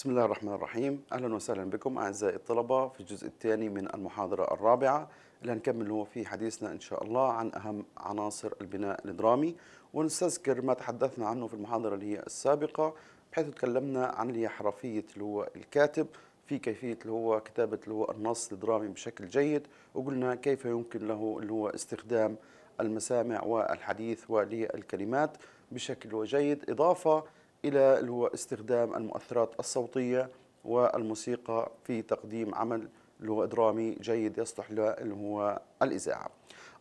بسم الله الرحمن الرحيم أهلا وسهلا بكم أعزائي الطلبة في الجزء الثاني من المحاضرة الرابعة اللي هنكمل هو في حديثنا إن شاء الله عن أهم عناصر البناء الدرامي ونستذكر ما تحدثنا عنه في المحاضرة اللي هي السابقة بحيث تكلمنا عن اللي هي حرفية اللي هو الكاتب في كيفية اللي هو كتابة اللي هو النص الدرامي بشكل جيد وقلنا كيف يمكن له اللي هو استخدام المسامع والحديث والكلمات بشكل جيد إضافة إلى اللي هو استخدام المؤثرات الصوتية والموسيقى في تقديم عمل اللي هو درامي جيد يصلح له اللي هو الإذاعة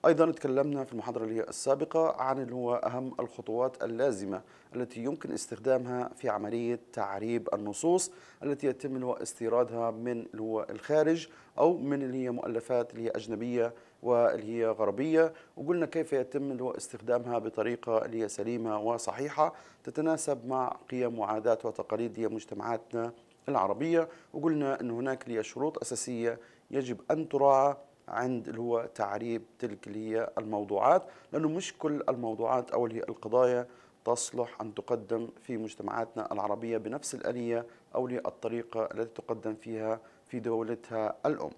أيضا تكلمنا في المحاضرة اللي هي السابقة عن اللي هو أهم الخطوات اللازمة التي يمكن استخدامها في عملية تعريب النصوص التي يتم استيرادها من اللي هو الخارج أو من اللي هي مؤلفات اللي هي أجنبية واللي هي غربية وقلنا كيف يتم استخدامها بطريقة اللي هي سليمة وصحيحة تتناسب مع قيم وعادات وتقاليد هي مجتمعاتنا العربية وقلنا أن هناك اللي هي شروط أساسية يجب أن تراعى عند اللي هو تعريب تلك اللي هي الموضوعات لأنه مش كل الموضوعات أو اللي هي القضايا تصلح أن تقدم في مجتمعاتنا العربية بنفس الآلية أو الطريقة التي تقدم فيها في دولتها الأم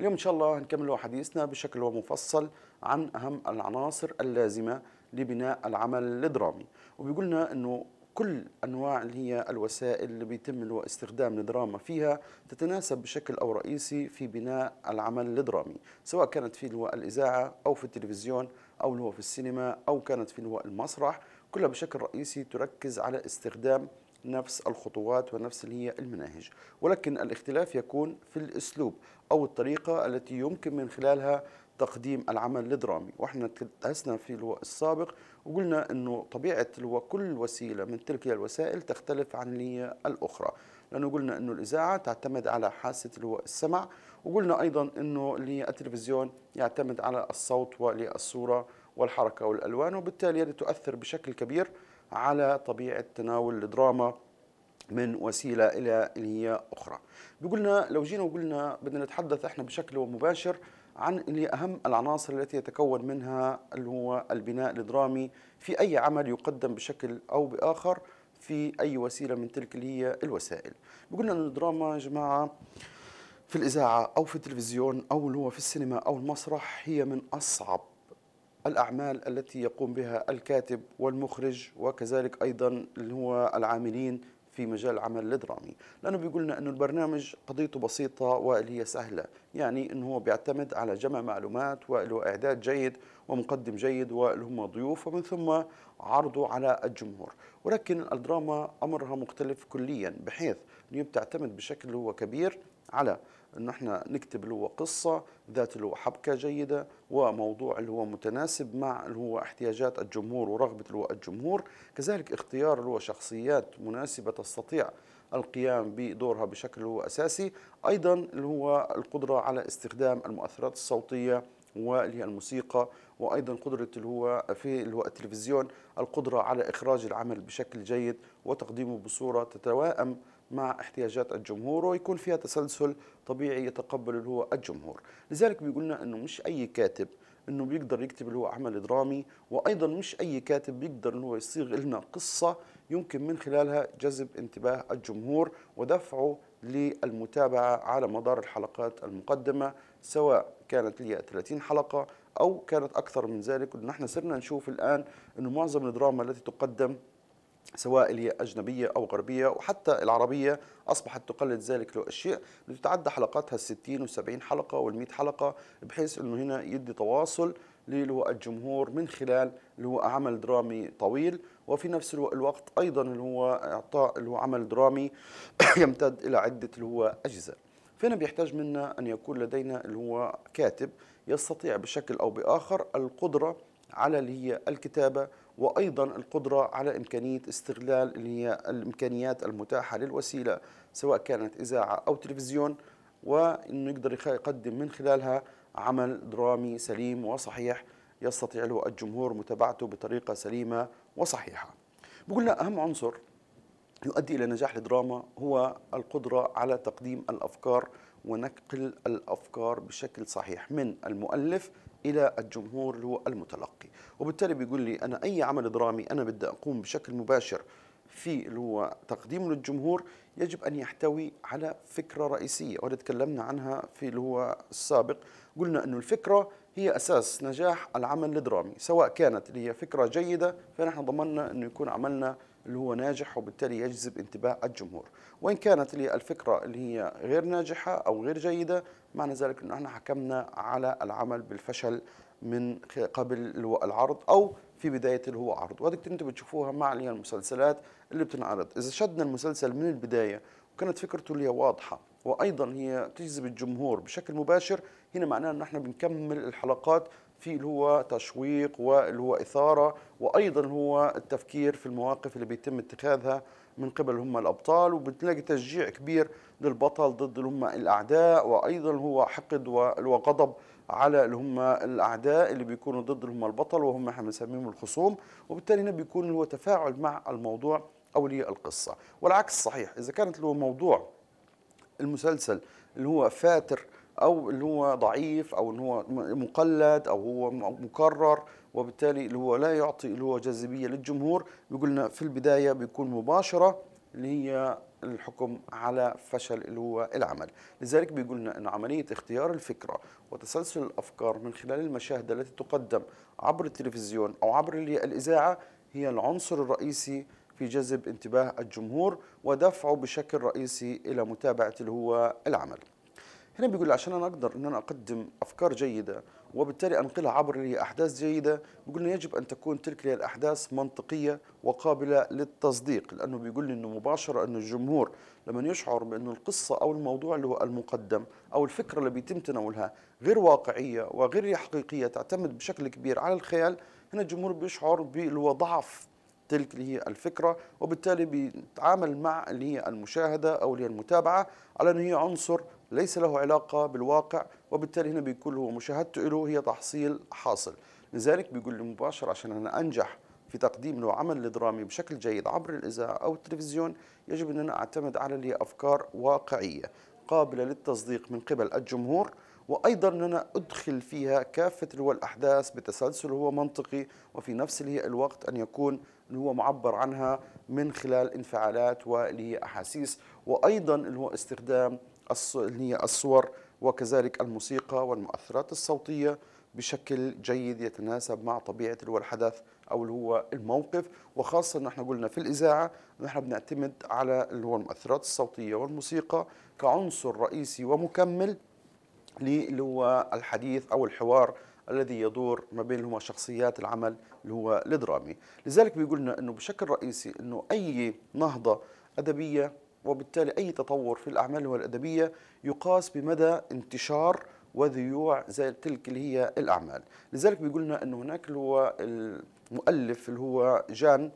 اليوم إن شاء الله هنكمل حديثنا بشكل مفصل عن أهم العناصر اللازمة لبناء العمل الدرامي وبيقولنا أنه كل أنواع اللي هي الوسائل اللي بيتم استخدام الدراما فيها تتناسب بشكل أو رئيسي في بناء العمل الدرامي سواء كانت في هو الإذاعة أو في التلفزيون أو اللي هو في السينما أو كانت في هو المسرح كلها بشكل رئيسي تركز على استخدام نفس الخطوات ونفس هي المناهج ولكن الاختلاف يكون في الأسلوب أو الطريقة التي يمكن من خلالها تقديم العمل الدرامي وإحنا تأسنا في اللواء السابق وقلنا أنه طبيعة اللواء كل وسيلة من تلك الوسائل تختلف عن الأخرى لأنه قلنا أنه الإذاعة تعتمد على حاسة اللي هو السمع وقلنا أيضا أنه اللي التلفزيون يعتمد على الصوت والصورة والحركة والألوان وبالتالي هذه تؤثر بشكل كبير على طبيعة تناول الدراما من وسيلة إلى هي أخرى بقولنا لو جينا وقلنا بدنا نتحدث احنا بشكل مباشر عن اللي أهم العناصر التي يتكون منها اللي هو البناء الدرامي في أي عمل يقدم بشكل أو بآخر في أي وسيلة من تلك اللي هي الوسائل بقولنا أن الدراما يا جماعة في الإذاعة أو في التلفزيون أو اللي هو في السينما أو المسرح هي من أصعب الأعمال التي يقوم بها الكاتب والمخرج وكذلك أيضا اللي هو العاملين في مجال العمل الدرامي لأنه بيقول لنا أنه البرنامج قضيته بسيطة واللي هي سهلة يعني أنه هو بيعتمد على جمع معلومات وله إعداد جيد ومقدم جيد واللي هم ضيوف ومن ثم عرضه على الجمهور ولكن الدراما أمرها مختلف كليا بحيث أنه بتعتمد بشكل هو كبير على انه احنا نكتب اللي هو قصه ذات اللي هو حبكه جيده وموضوع اللي هو متناسب مع اللي هو احتياجات الجمهور ورغبه اللي هو الجمهور كذلك اختيار اللي هو شخصيات مناسبه تستطيع القيام بدورها بشكل هو اساسي ايضا اللي هو القدره على استخدام المؤثرات الصوتيه واللي هي الموسيقى وايضا قدره اللي هو في اللي هو التلفزيون القدره على اخراج العمل بشكل جيد وتقديمه بصوره تتوائم مع احتياجات الجمهور ويكون فيها تسلسل طبيعي يتقبل اللي هو الجمهور لذلك بيقولنا انه مش اي كاتب انه بيقدر يكتب اللي هو عمل درامي وايضا مش اي كاتب بيقدر انه يصيغ لنا قصه يمكن من خلالها جذب انتباه الجمهور ودفعه للمتابعه على مدار الحلقات المقدمه سواء كانت لي 30 حلقه او كانت اكثر من ذلك نحن صرنا نشوف الان انه معظم الدراما التي تقدم سواء اللي أجنبية أو غربية وحتى العربية أصبحت تقلد ذلك الشيء بتتعدى حلقاتها الستين وسبعين حلقة والمئة حلقة بحيث أنه هنا يدي تواصل للو الجمهور من خلال اللي هو عمل درامي طويل وفي نفس الوقت أيضا اللي هو إعطاء اللي هو عمل درامي يمتد إلى عدة اللي هو أجزاء فهنا بيحتاج منا أن يكون لدينا اللي هو كاتب يستطيع بشكل أو بآخر القدرة على اللي هي الكتابة وايضا القدره على امكانيه استغلال الامكانيات المتاحه للوسيله سواء كانت اذاعه او تلفزيون وانه يقدر يقدم من خلالها عمل درامي سليم وصحيح يستطيع له الجمهور متابعته بطريقه سليمه وصحيحه. بقولنا اهم عنصر يؤدي الى نجاح الدراما هو القدره على تقديم الافكار ونقل الافكار بشكل صحيح من المؤلف الى الجمهور اللي هو المتلقي وبالتالي بيقول لي انا اي عمل درامي انا بدي اقوم بشكل مباشر في اللي هو تقديمه للجمهور يجب ان يحتوي على فكره رئيسيه وقد تكلمنا عنها في اللي هو السابق قلنا انه الفكره هي اساس نجاح العمل الدرامي سواء كانت اللي هي فكره جيده فنحن ضمننا انه يكون عملنا اللي هو ناجح وبالتالي يجذب انتباه الجمهور وإن كانت لي الفكرة اللي هي غير ناجحة أو غير جيدة معنى ذلك أنه احنا حكمنا على العمل بالفشل من قبل اللي هو العرض أو في بداية اللي هو عرض وهذا انتم بتشوفوها مع اللي المسلسلات اللي بتنعرض إذا شدنا المسلسل من البداية وكانت فكرته اللي هي واضحة وأيضا هي تجذب الجمهور بشكل مباشر هنا معناه أن احنا بنكمل الحلقات في اللي هو تشويق واللي هو إثارة وأيضا هو التفكير في المواقف اللي بيتم اتخاذها من قبل هم الأبطال وبتلاقي تشجيع كبير للبطل ضد اللي هم الأعداء وأيضا هو حقد وغضب على اللي هم الاعداء اللي بيكونوا ضد اللي هم البطل وهم احنا بنسميهم الخصوم وبالتالي هنا بيكون هو تفاعل مع الموضوع اولياء القصه والعكس صحيح اذا كانت اللي هو موضوع المسلسل اللي هو فاتر او اللي هو ضعيف او اللي هو مقلد او هو مكرر وبالتالي اللي هو لا يعطي اللي هو جاذبيه للجمهور بيقولنا في البدايه بيكون مباشره اللي هي الحكم على فشل اللي هو العمل لذلك بيقولنا أن عملية اختيار الفكرة وتسلسل الأفكار من خلال المشاهد التي تقدم عبر التلفزيون أو عبر الإذاعة هي العنصر الرئيسي في جذب انتباه الجمهور ودفعه بشكل رئيسي إلى متابعة اللي هو العمل هنا بيقول عشان انا اقدر ان انا اقدم افكار جيده وبالتالي انقلها عبر لي احداث جيده بيقول يجب ان تكون تلك الاحداث منطقيه وقابله للتصديق لانه بيقول لي انه مباشره انه الجمهور لما يشعر بانه القصه او الموضوع اللي هو المقدم او الفكره اللي بيتم تناولها غير واقعيه وغير حقيقيه تعتمد بشكل كبير على الخيال هنا الجمهور بيشعر بالضعف تلك اللي هي الفكرة وبالتالي بيتعامل مع اللي هي المشاهدة أو اللي هي المتابعة على أنه هي عنصر ليس له علاقة بالواقع وبالتالي هنا بيكون هو مشاهدته له هي تحصيل حاصل لذلك بيقول لي مباشر عشان أنا أنجح في تقديم له عمل درامي بشكل جيد عبر الإذاعة أو التلفزيون يجب أن أنا أعتمد على لي أفكار واقعية قابلة للتصديق من قبل الجمهور وأيضا أن أنا أدخل فيها كافة اللي هو الأحداث بتسلسل هو منطقي وفي نفس اللي هي الوقت أن يكون اللي هو معبر عنها من خلال انفعالات واللي هي أحاسيس وأيضا اللي هو استخدام الصور وكذلك الموسيقى والمؤثرات الصوتية بشكل جيد يتناسب مع طبيعة اللي هو الحدث أو اللي هو الموقف وخاصة نحن قلنا في الإذاعة نحن بنعتمد على اللي هو المؤثرات الصوتية والموسيقى كعنصر رئيسي ومكمل للي هو الحديث أو الحوار الذي يدور ما بين هما شخصيات العمل اللي هو الدرامي لذلك بيقولنا أنه بشكل رئيسي أنه أي نهضة أدبية وبالتالي أي تطور في الأعمال والأدبية يقاس بمدى انتشار وذيوع زي تلك اللي هي الأعمال لذلك بيقولنا لنا أنه هناك اللي هو المؤلف اللي هو جان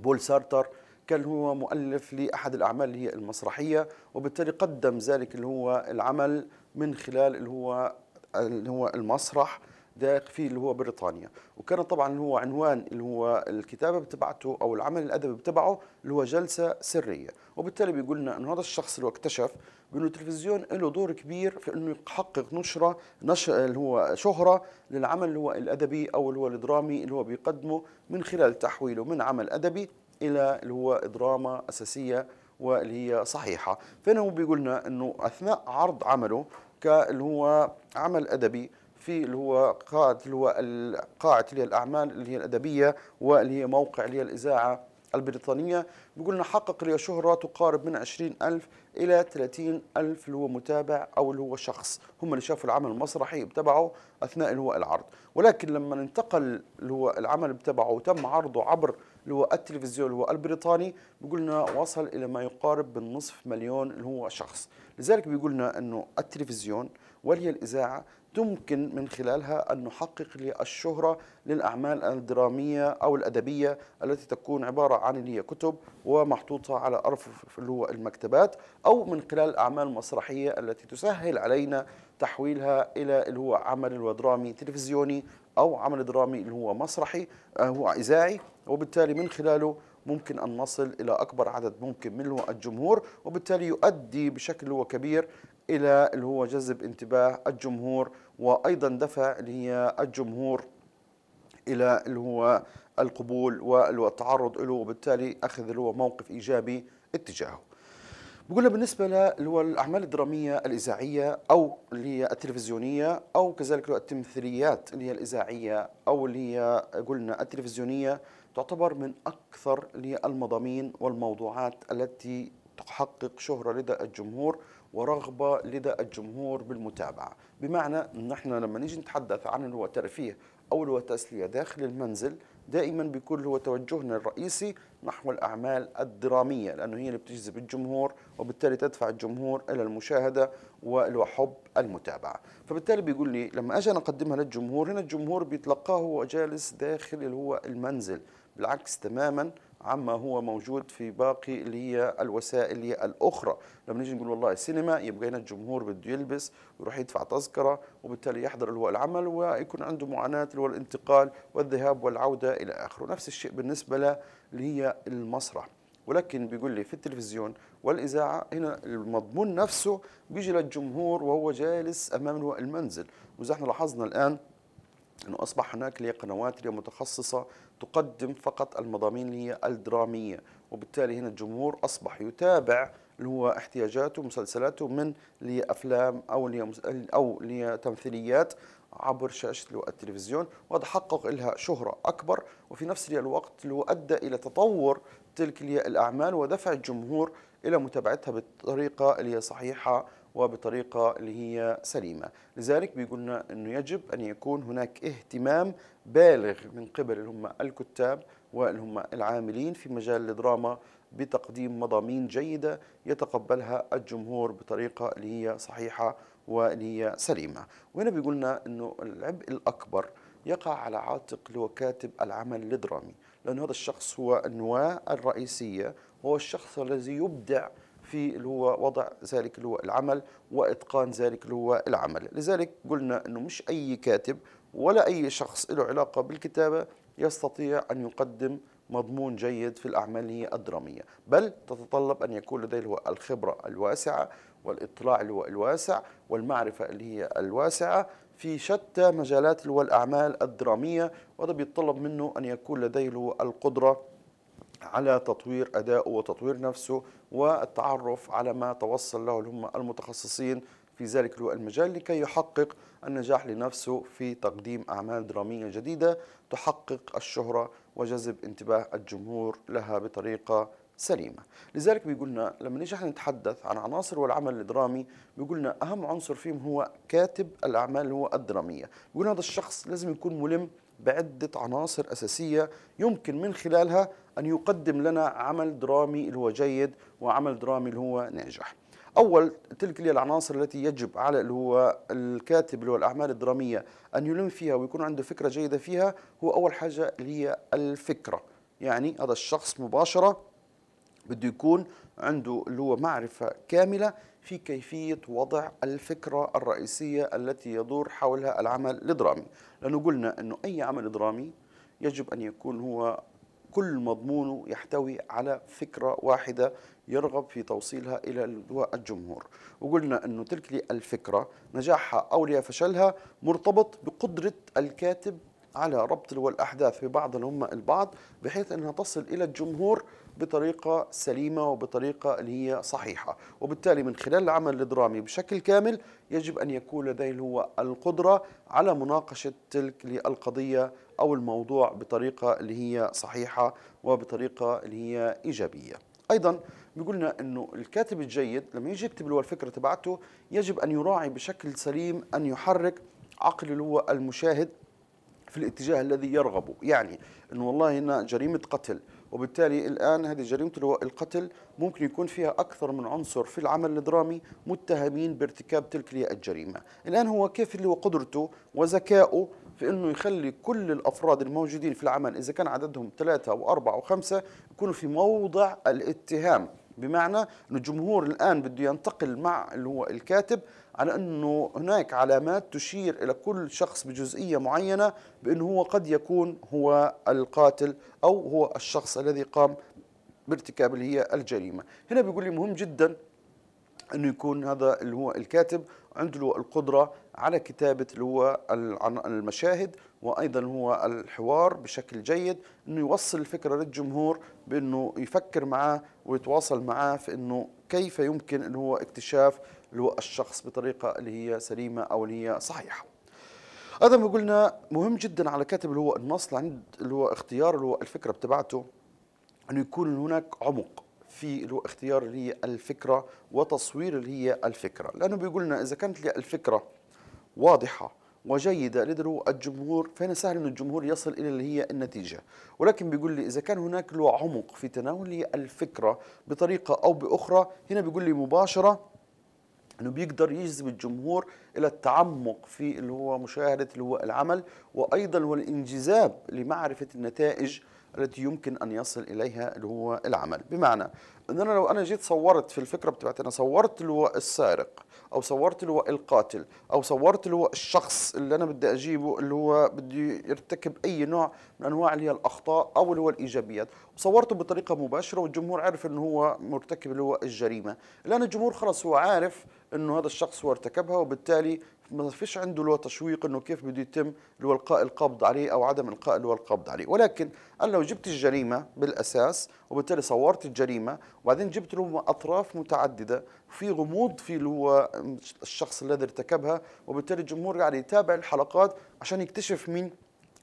بول سارتر كان هو مؤلف لأحد الأعمال اللي هي المسرحية وبالتالي قدم ذلك اللي هو العمل من خلال اللي هو اللي هو المسرح دائق فيه اللي هو بريطانيا وكان طبعا هو عنوان اللي هو الكتابه بتبعته او العمل الادبي بتبعه اللي هو جلسه سريه وبالتالي بيقول لنا انه هذا الشخص اللي اكتشف بانه التلفزيون له دور كبير في انه يحقق نشره نشر اللي هو شهره للعمل اللي هو الادبي او اللي هو الدرامي اللي هو بيقدمه من خلال تحويله من عمل ادبي الى اللي هو دراما اساسيه واللي هي صحيحه فهنا هو بيقول لنا انه اثناء عرض عمله كاللي هو عمل ادبي في اللي هو قاعة اللي هو قاعة اللي هي الأعمال اللي هي الأدبية واللي هي موقع اللي هي الإذاعة البريطانية بيقول حقق لي شهرة تقارب من 20 ألف إلى 30 ألف اللي هو متابع أو اللي هو شخص هم اللي شافوا العمل المسرحي بتبعه أثناء اللي هو العرض ولكن لما انتقل اللي هو العمل بتبعه وتم عرضه عبر اللي هو التلفزيون اللي هو البريطاني بيقول لنا وصل إلى ما يقارب بالنصف مليون اللي هو شخص لذلك بيقول لنا أنه التلفزيون واللي هي الإذاعة يمكن من خلالها أن نحقق للشهرة للأعمال الدرامية أو الأدبية التي تكون عبارة عن هي كتب ومحطوطة على أرفف اللي هو المكتبات أو من خلال الأعمال المسرحية التي تسهل علينا تحويلها إلى اللي هو عمل درامي تلفزيوني أو عمل درامي اللي هو مسرحي آه، هو إذاعي وبالتالي من خلاله ممكن أن نصل إلى أكبر عدد ممكن من الجمهور وبالتالي يؤدي بشكل هو كبير الى اللي هو جذب انتباه الجمهور وايضا دفع اللي هي الجمهور الى اللي هو القبول والتعرض له وبالتالي اخذ اللي هو موقف ايجابي اتجاهه. بقولها بالنسبة اللي هو الأعمال الدرامية الإذاعية أو اللي هي التلفزيونية أو كذلك التمثيليات اللي هي الإذاعية أو اللي هي قلنا التلفزيونية تعتبر من أكثر اللي هي المضامين والموضوعات التي تحقق شهرة لدى الجمهور ورغبة لدى الجمهور بالمتابعة بمعنى نحن لما نيجي نتحدث عن اللي هو ترفيه أو اللي هو تسلية داخل المنزل دائما بيكون هو توجهنا الرئيسي نحو الأعمال الدرامية لأنه هي اللي بتجذب الجمهور وبالتالي تدفع الجمهور إلى المشاهدة والحب المتابعة فبالتالي بيقول لي لما أجي أنا أقدمها للجمهور هنا الجمهور بيتلقاه هو جالس داخل اللي هو المنزل بالعكس تماما عما هو موجود في باقي اللي هي الوسائل الاخرى لما نيجي نقول والله السينما يبقى هنا الجمهور بده يلبس ويروح يدفع تذكره وبالتالي يحضر اللي هو العمل ويكون عنده معاناه اللي هو الانتقال والذهاب والعوده الى اخره نفس الشيء بالنسبه له اللي هي المسرح ولكن بيقول لي في التلفزيون والإذاعة هنا المضمون نفسه بيجي للجمهور وهو جالس أمام المنزل وإذا احنا لاحظنا الآن أنه أصبح هناك قنوات متخصصة تقدم فقط المضامين اللي هي الدرامية وبالتالي هنا الجمهور أصبح يتابع اللي هو احتياجاته ومسلسلاته من لأفلام أو أو لتمثيليات عبر شاشة التلفزيون وهذا حقق لها شهرة أكبر وفي نفس الوقت اللي هو أدى إلى تطور تلك الأعمال ودفع الجمهور إلى متابعتها بالطريقة اللي هي صحيحة وبطريقة اللي هي سليمة لذلك بيقولنا أنه يجب أن يكون هناك اهتمام بالغ من قبل اللي هم الكتاب واللي هم العاملين في مجال الدراما بتقديم مضامين جيدة يتقبلها الجمهور بطريقة اللي هي صحيحة واللي هي سليمة وهنا بيقولنا أنه العبء الأكبر يقع على عاتق اللي كاتب العمل الدرامي لأن هذا الشخص هو النواة الرئيسية وهو الشخص الذي يبدع في اللي هو وضع ذلك اللي هو العمل واتقان ذلك اللي هو العمل لذلك قلنا انه مش اي كاتب ولا اي شخص له علاقه بالكتابه يستطيع ان يقدم مضمون جيد في الأعمال هي الدرامية بل تتطلب أن يكون لديه هو الخبرة الواسعة والاطلاع اللي هو الواسع والمعرفة اللي هي الواسعة في شتى مجالات اللي هو الأعمال الدرامية وهذا بيتطلب منه أن يكون لديه القدرة على تطوير أدائه وتطوير نفسه والتعرف على ما توصل له هم المتخصصين في ذلك المجال لكي يحقق النجاح لنفسه في تقديم أعمال درامية جديدة تحقق الشهرة وجذب انتباه الجمهور لها بطريقة سليمة لذلك بيقولنا لما نيجي نتحدث عن عناصر والعمل الدرامي بيقولنا أهم عنصر فيهم هو كاتب الأعمال اللي هو الدرامية بيقول هذا الشخص لازم يكون ملم بعدة عناصر أساسية يمكن من خلالها أن يقدم لنا عمل درامي اللي هو جيد وعمل درامي اللي هو ناجح أول تلك العناصر التي يجب على اللي هو الكاتب اللي هو الأعمال الدرامية أن يلم فيها ويكون عنده فكرة جيدة فيها هو أول حاجة اللي هي الفكرة يعني هذا الشخص مباشرة بده يكون عنده اللي هو معرفة كاملة في كيفية وضع الفكرة الرئيسية التي يدور حولها العمل الدرامي لأنه قلنا أنه أي عمل درامي يجب أن يكون هو كل مضمونه يحتوي على فكرة واحدة يرغب في توصيلها إلى الجمهور وقلنا أنه تلك الفكرة نجاحها أو فشلها مرتبط بقدرة الكاتب على ربط والأحداث ببعض هم البعض بحيث أنها تصل إلى الجمهور بطريقة سليمة وبطريقة اللي هي صحيحة وبالتالي من خلال العمل الدرامي بشكل كامل يجب أن يكون لديه هو القدرة على مناقشة تلك القضية أو الموضوع بطريقة اللي هي صحيحة وبطريقة اللي هي إيجابية أيضا بيقولنا أنه الكاتب الجيد لما يجي يكتب له الفكرة تبعته يجب أن يراعي بشكل سليم أن يحرك عقل اللي هو المشاهد في الاتجاه الذي يرغبه يعني أنه والله هنا جريمة قتل وبالتالي الآن هذه جريمة القتل ممكن يكون فيها أكثر من عنصر في العمل الدرامي متهمين بارتكاب تلك الجريمة الآن هو كيف اللي هو قدرته وذكاؤه في انه يخلي كل الافراد الموجودين في العمل اذا كان عددهم ثلاثه او اربعه او خمسه يكونوا في موضع الاتهام بمعنى انه الجمهور الان بده ينتقل مع اللي هو الكاتب على انه هناك علامات تشير الى كل شخص بجزئيه معينه بانه هو قد يكون هو القاتل او هو الشخص الذي قام بارتكاب اللي هي الجريمه، هنا بيقول لي مهم جدا انه يكون هذا اللي هو الكاتب عنده القدرة على كتابة اللي هو المشاهد وأيضا هو الحوار بشكل جيد أنه يوصل الفكرة للجمهور بأنه يفكر معاه ويتواصل معاه في أنه كيف يمكن أنه هو اكتشاف اللي هو الشخص بطريقة اللي هي سليمة أو اللي هي صحيحة هذا ما قلنا مهم جدا على كاتب اللي هو النص عند اللي هو اختيار اللي هو الفكرة بتبعته أنه يكون هناك عمق في اللي هو اختيار اللي هي الفكرة وتصوير اللي هي الفكرة لأنه بيقول لنا إذا كانت لي الفكرة واضحة وجيدة لدرو الجمهور فهنا سهل أن الجمهور يصل إلى اللي هي النتيجة ولكن بيقول لي إذا كان هناك له عمق في تناول الفكرة بطريقة أو بأخرى هنا بيقول لي مباشرة انه بيقدر يجذب الجمهور الى التعمق في اللي هو مشاهده اللي هو العمل وايضا هو الانجذاب لمعرفه النتائج التي يمكن أن يصل إليها اللي هو العمل بمعنى أن أنا لو أنا جيت صورت في الفكرة بتاعتي أنا صورت اللي هو السارق أو صورت اللي هو القاتل أو صورت اللي هو الشخص اللي أنا بدي أجيبه اللي هو بدي يرتكب أي نوع من أنواع اللي هي الأخطاء أو اللي هو الإيجابيات وصورته بطريقة مباشرة والجمهور عرف أنه هو مرتكب اللي هو الجريمة الآن الجمهور خلاص هو عارف انه هذا الشخص هو ارتكبها وبالتالي ما فيش عنده اللي هو تشويق انه كيف بده يتم اللي هو القاء القبض عليه او عدم القاء اللي هو القبض عليه ولكن انا لو جبت الجريمه بالاساس وبالتالي صورت الجريمه وبعدين جبت له اطراف متعدده في غموض في اللي هو الشخص الذي ارتكبها وبالتالي الجمهور قاعد يعني يتابع الحلقات عشان يكتشف مين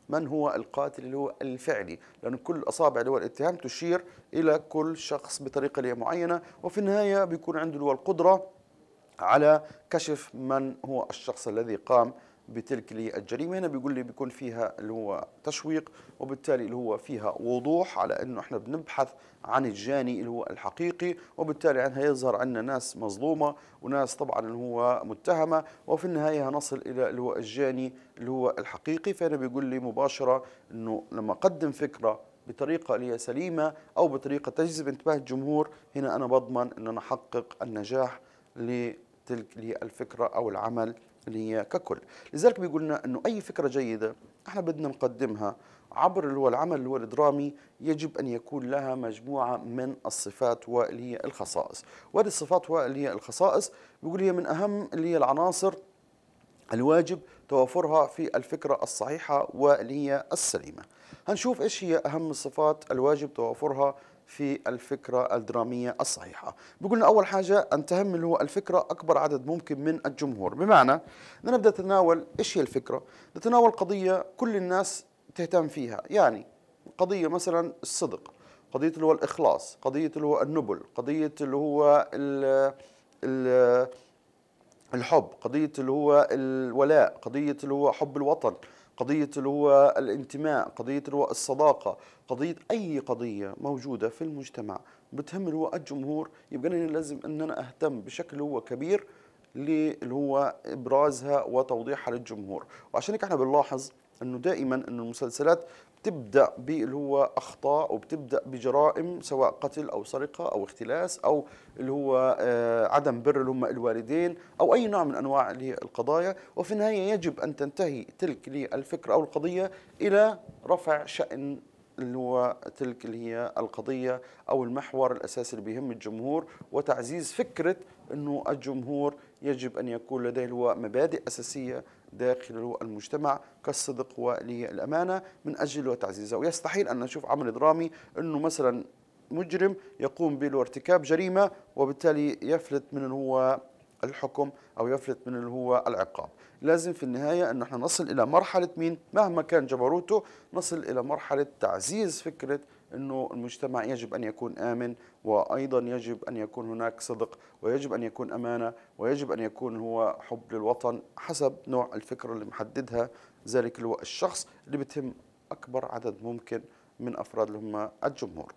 من هو القاتل اللي هو الفعلي لأن كل أصابع اللي هو الاتهام تشير إلى كل شخص بطريقة معينة وفي النهاية بيكون عنده اللي هو القدرة على كشف من هو الشخص الذي قام بتلك الجريمه هنا بيقول لي بيكون فيها اللي هو تشويق وبالتالي اللي هو فيها وضوح على انه احنا بنبحث عن الجاني اللي هو الحقيقي وبالتالي عنها يظهر عندنا ناس مظلومه وناس طبعا اللي هو متهمه وفي النهايه هنصل الى اللي هو الجاني اللي هو الحقيقي فهنا بيقول لي مباشره انه لما اقدم فكره بطريقة اللي هي سليمة أو بطريقة تجذب انتباه الجمهور هنا أنا بضمن أن أنا أحقق النجاح تلك الفكره أو العمل اللي هي ككل لذلك بيقول لنا أنه أي فكرة جيدة احنا بدنا نقدمها عبر اللي هو العمل اللي هو الدرامي يجب أن يكون لها مجموعة من الصفات واللي هي الخصائص وهذه الصفات واللي هي الخصائص بيقول هي من أهم اللي هي العناصر الواجب توافرها في الفكرة الصحيحة واللي هي السليمة هنشوف إيش هي أهم الصفات الواجب توافرها في الفكرة الدرامية الصحيحة بقولنا أول حاجة أن تهمل هو الفكرة أكبر عدد ممكن من الجمهور بمعنى أننا نبدأ نتناول إيش هي الفكرة نتناول قضية كل الناس تهتم فيها يعني قضية مثلا الصدق قضية اللي هو الإخلاص قضية اللي هو النبل قضية اللي هو الـ الـ الحب قضية اللي هو الولاء قضية اللي هو حب الوطن قضية اللي هو الانتماء قضية اللي هو الصداقة قضية أي قضية موجودة في المجتمع بتهم اللي هو الجمهور يبقى أنا لازم أن أنا أهتم بشكل هو كبير اللي هو إبرازها وتوضيحها للجمهور وعشان هيك احنا بنلاحظ أنه دائما أن المسلسلات بتبدا باللي هو اخطاء وبتبدا بجرائم سواء قتل او سرقه او اختلاس او اللي هو آه، عدم بر الأمة الوالدين أو أي نوع من أنواع القضايا وفي النهاية يجب أن تنتهي تلك الفكرة أو القضية إلى رفع شأن اللي هو تلك اللي هي القضية أو المحور الأساسي اللي بيهم الجمهور وتعزيز فكرة أنه الجمهور يجب أن يكون لديه هو مبادئ أساسية داخل المجتمع كالصدق والأمانة من أجل وتعزيزها ويستحيل أن نشوف عمل درامي أنه مثلا مجرم يقوم بارتكاب جريمة وبالتالي يفلت من هو الحكم أو يفلت من هو العقاب لازم في النهاية أن نحن نصل إلى مرحلة مين مهما كان جبروته نصل إلى مرحلة تعزيز فكرة أنه المجتمع يجب أن يكون آمن وأيضا يجب أن يكون هناك صدق ويجب أن يكون أمانة ويجب أن يكون هو حب للوطن حسب نوع الفكرة اللي محددها ذلك اللي هو الشخص اللي بتهم أكبر عدد ممكن من أفراد اللي هم الجمهور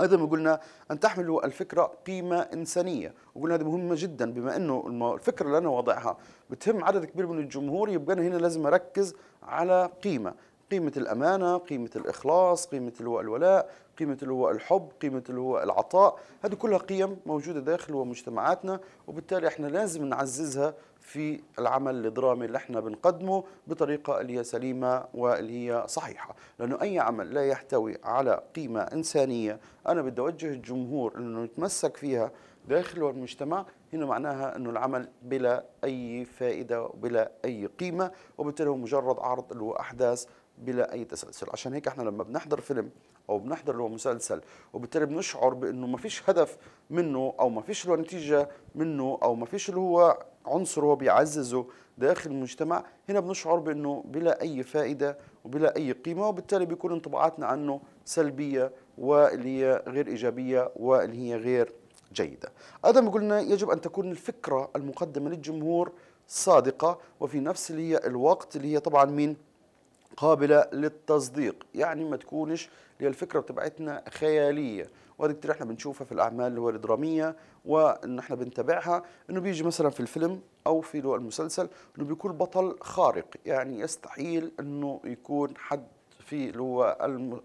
ايضا قلنا ان تحمل الفكره قيمه انسانيه وقلنا هذه مهمه جدا بما انه الفكره اللي انا واضعها بتهم عدد كبير من الجمهور يبقى انا هنا لازم اركز على قيمه قيمة الأمانة قيمة الإخلاص قيمة اللي هو الولاء قيمة اللي هو الحب قيمة اللي هو العطاء هذه كلها قيم موجودة داخل ومجتمعاتنا وبالتالي احنا لازم نعززها في العمل الدرامي اللي احنا بنقدمه بطريقة اللي هي سليمة واللي هي صحيحة لأنه أي عمل لا يحتوي على قيمة إنسانية أنا بدي أوجه الجمهور أنه يتمسك فيها داخل المجتمع هنا معناها أنه العمل بلا أي فائدة وبلا أي قيمة وبالتالي هو مجرد عرض له أحداث بلا اي تسلسل عشان هيك احنا لما بنحضر فيلم او بنحضر له مسلسل وبالتالي بنشعر بانه ما فيش هدف منه او ما فيش له نتيجه منه او ما فيش اللي هو عنصر هو بيعززه داخل المجتمع هنا بنشعر بأنه بلا أي فائدة وبلا أي قيمة وبالتالي بيكون انطباعاتنا عنه سلبية واللي هي غير إيجابية واللي هي غير جيدة أيضا قلنا يجب أن تكون الفكرة المقدمة للجمهور صادقة وفي نفس اللي هي الوقت اللي هي طبعا من قابلة للتصديق يعني ما تكونش اللي الفكرة بتبعتنا خيالية وهذا كتير احنا بنشوفها في الاعمال اللي هو الدراميه وان احنا بنتابعها انه بيجي مثلا في الفيلم او في المسلسل انه بيكون بطل خارق يعني يستحيل انه يكون حد في اللي هو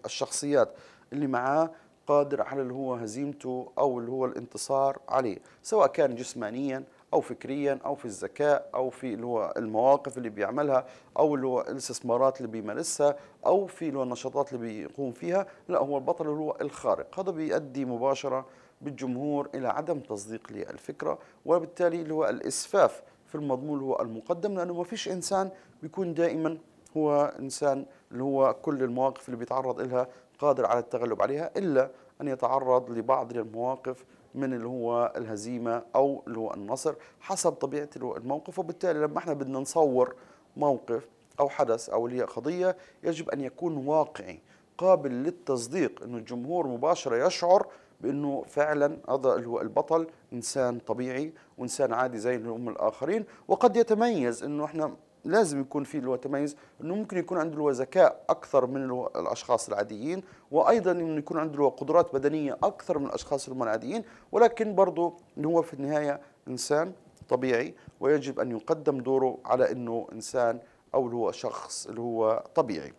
الشخصيات اللي معاه قادر على اللي هو هزيمته او اللي هو الانتصار عليه سواء كان جسمانيا او فكريا او في الذكاء او في اللي هو المواقف اللي بيعملها او اللي هو الاستثمارات اللي بيمارسها او في اللي هو النشاطات اللي بيقوم فيها لا هو البطل اللي هو الخارق هذا بيؤدي مباشره بالجمهور الى عدم تصديق للفكره وبالتالي اللي هو الاسفاف في المضمون اللي هو المقدم لانه ما فيش انسان بيكون دائما هو انسان اللي هو كل المواقف اللي بيتعرض لها قادر على التغلب عليها الا ان يتعرض لبعض المواقف من اللي هو الهزيمه او اللي هو النصر حسب طبيعه الموقف وبالتالي لما احنا بدنا نصور موقف او حدث او اللي هي قضيه يجب ان يكون واقعي قابل للتصديق انه الجمهور مباشره يشعر بانه فعلا هذا اللي هو البطل انسان طبيعي وانسان عادي زي اللي هم الاخرين وقد يتميز انه احنا لازم يكون فيه اللي هو تميز انه ممكن يكون عنده اللي هو ذكاء اكثر من الاشخاص العاديين وايضا انه يكون عنده اللي هو قدرات بدنيه اكثر من الاشخاص العاديين ولكن برضه انه هو في النهايه انسان طبيعي ويجب ان يقدم دوره على انه انسان او اللي هو شخص اللي هو طبيعي.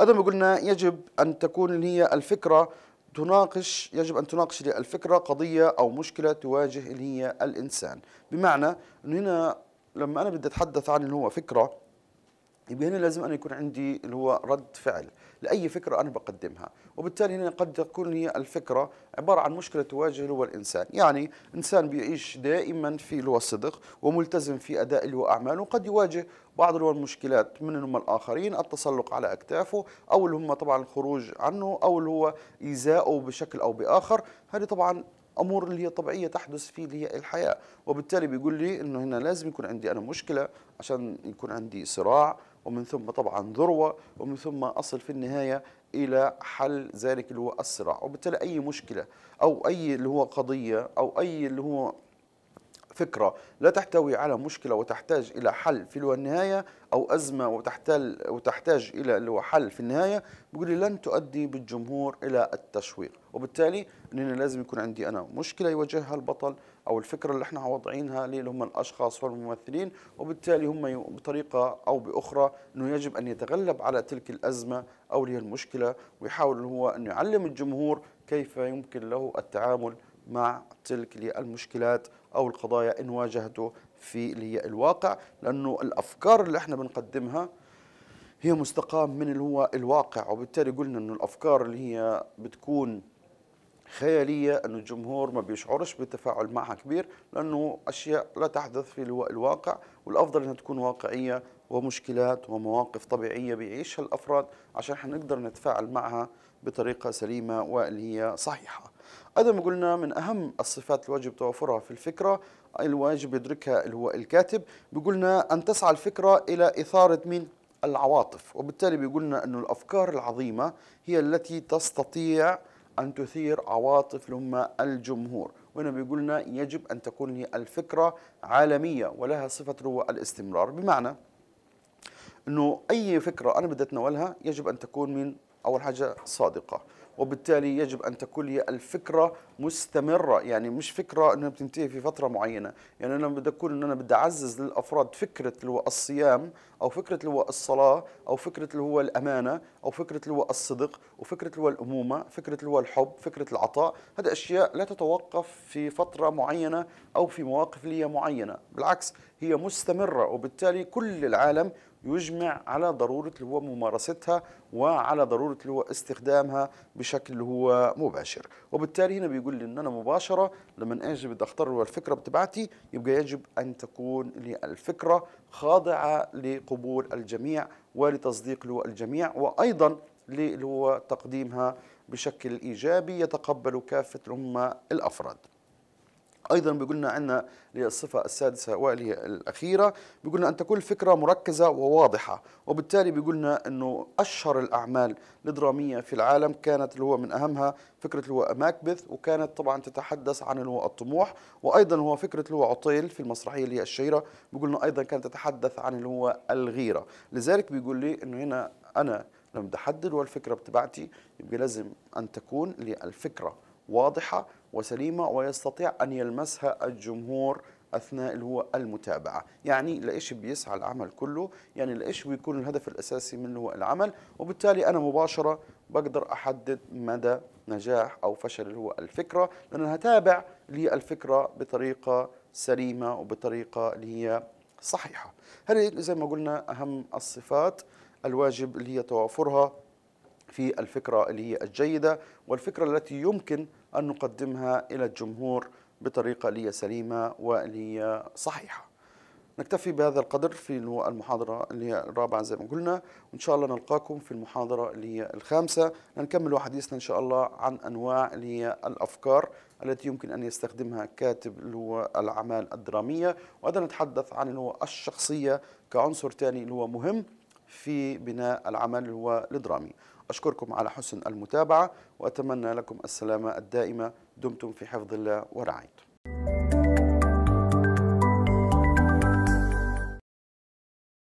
ايضا قلنا يجب ان تكون اللي هي الفكره تناقش يجب ان تناقش الفكره قضيه او مشكله تواجه اللي هي الانسان، بمعنى انه هنا لما انا بدي اتحدث عن اللي هو فكره يبقى هنا لازم انا يكون عندي اللي هو رد فعل لاي فكره انا بقدمها، وبالتالي هنا قد تكون هي الفكره عباره عن مشكله تواجه اللي هو الانسان، يعني انسان بيعيش دائما في اللي هو الصدق وملتزم في اداء اللي هو اعماله وقد يواجه بعض اللي هو المشكلات من هم الاخرين، التسلق على اكتافه، او اللي هم طبعا الخروج عنه، او اللي هو ايذائه بشكل او باخر، هذه طبعا امور اللي هي طبيعيه تحدث في اللي هي الحياه وبالتالي بيقول لي انه هنا لازم يكون عندي انا مشكله عشان يكون عندي صراع ومن ثم طبعا ذروه ومن ثم اصل في النهايه الى حل ذلك اللي هو الصراع وبالتالي اي مشكله او اي اللي هو قضيه او اي اللي هو فكرة لا تحتوي على مشكلة وتحتاج إلى حل في النهاية أو أزمة وتحتل وتحتاج إلى اللي هو حل في النهاية بيقول لي لن تؤدي بالجمهور إلى التشويق وبالتالي أنا لازم يكون عندي أنا مشكلة يواجهها البطل أو الفكرة اللي احنا واضعينها اللي هم الأشخاص والممثلين وبالتالي هم بطريقة أو بأخرى أنه يجب أن يتغلب على تلك الأزمة أو هي المشكلة ويحاول هو أنه يعلم الجمهور كيف يمكن له التعامل مع تلك المشكلات أو القضايا إن واجهته في اللي هي الواقع لأنه الأفكار اللي احنا بنقدمها هي مستقام من اللي هو الواقع وبالتالي قلنا أنه الأفكار اللي هي بتكون خيالية أن الجمهور ما بيشعرش بالتفاعل معها كبير لأنه أشياء لا تحدث في الواقع والأفضل أنها تكون واقعية ومشكلات ومواقف طبيعية بيعيشها الأفراد عشان حنقدر نتفاعل معها بطريقة سليمة واللي هي صحيحة هذا ما قلنا من أهم الصفات الواجب توافرها في الفكرة الواجب يدركها اللي هو الكاتب بيقولنا أن تسعى الفكرة إلى إثارة مين؟ العواطف وبالتالي بيقولنا أن الأفكار العظيمة هي التي تستطيع أن تثير عواطف لما الجمهور وهنا بيقولنا يجب أن تكون هي الفكرة عالمية ولها صفة هو الاستمرار بمعنى أنه أي فكرة أنا بدي أتناولها يجب أن تكون من أول حاجة صادقة وبالتالي يجب أن تكون هي الفكرة مستمرة يعني مش فكرة أنها بتنتهي في فترة معينة يعني أنا بدي أكون أن أنا بدي أعزز للأفراد فكرة اللي هو الصيام أو فكرة اللي هو الصلاة أو فكرة اللي هو الأمانة أو فكرة اللي هو الصدق وفكرة اللي هو الأمومة فكرة اللي هو الحب فكرة العطاء هذه أشياء لا تتوقف في فترة معينة أو في مواقف لية معينة بالعكس هي مستمرة وبالتالي كل العالم يجمع على ضرورة اللي هو ممارستها وعلى ضرورة اللي هو استخدامها بشكل اللي هو مباشر وبالتالي هنا بيقول لي ان انا مباشرة لما اجي بدي اختار الفكرة بتبعتي يبقى يجب ان تكون لي الفكرة خاضعة لقبول الجميع ولتصديق اللي هو الجميع وايضا اللي هو تقديمها بشكل ايجابي يتقبل كافة هم الافراد ايضا بيقولنا عندنا الصفه السادسه واللي هي الاخيره بيقولنا ان تكون الفكره مركزه وواضحه وبالتالي بيقولنا انه اشهر الاعمال الدراميه في العالم كانت اللي هو من اهمها فكره اللي هو ماكبث وكانت طبعا تتحدث عن اللي هو الطموح وايضا هو فكره اللي هو عطيل في المسرحيه اللي هي الشهيره بيقولنا ايضا كانت تتحدث عن اللي هو الغيره لذلك بيقول لي انه هنا انا لما بحدد الفكره بتبعتي يبقى لازم ان تكون للفكره الفكره واضحه وسليمة ويستطيع أن يلمسها الجمهور اثناء اللي هو المتابعه يعني لايش بيسعى العمل كله يعني لايش بيكون الهدف الاساسي من هو العمل وبالتالي انا مباشره بقدر احدد مدى نجاح او فشل اللي هو الفكره لان انا هتابع لي الفكره بطريقه سليمه وبطريقه اللي هي صحيحه هذه زي ما قلنا اهم الصفات الواجب اللي هي توافرها في الفكره اللي هي الجيده والفكره التي يمكن أن نقدمها إلى الجمهور بطريقة لي سليمة ولي صحيحة نكتفي بهذا القدر في المحاضرة اللي هي الرابعة زي ما قلنا وإن شاء الله نلقاكم في المحاضرة اللي هي الخامسة لنكمل حديثنا إن شاء الله عن أنواع اللي هي الأفكار التي يمكن أن يستخدمها كاتب اللي هو الأعمال الدرامية وأيضا نتحدث عن اللي هو الشخصية كعنصر ثاني اللي هو مهم في بناء العمل اللي هو الدرامي أشكركم على حسن المتابعة وأتمنى لكم السلامة الدائمة دمتم في حفظ الله ورعايته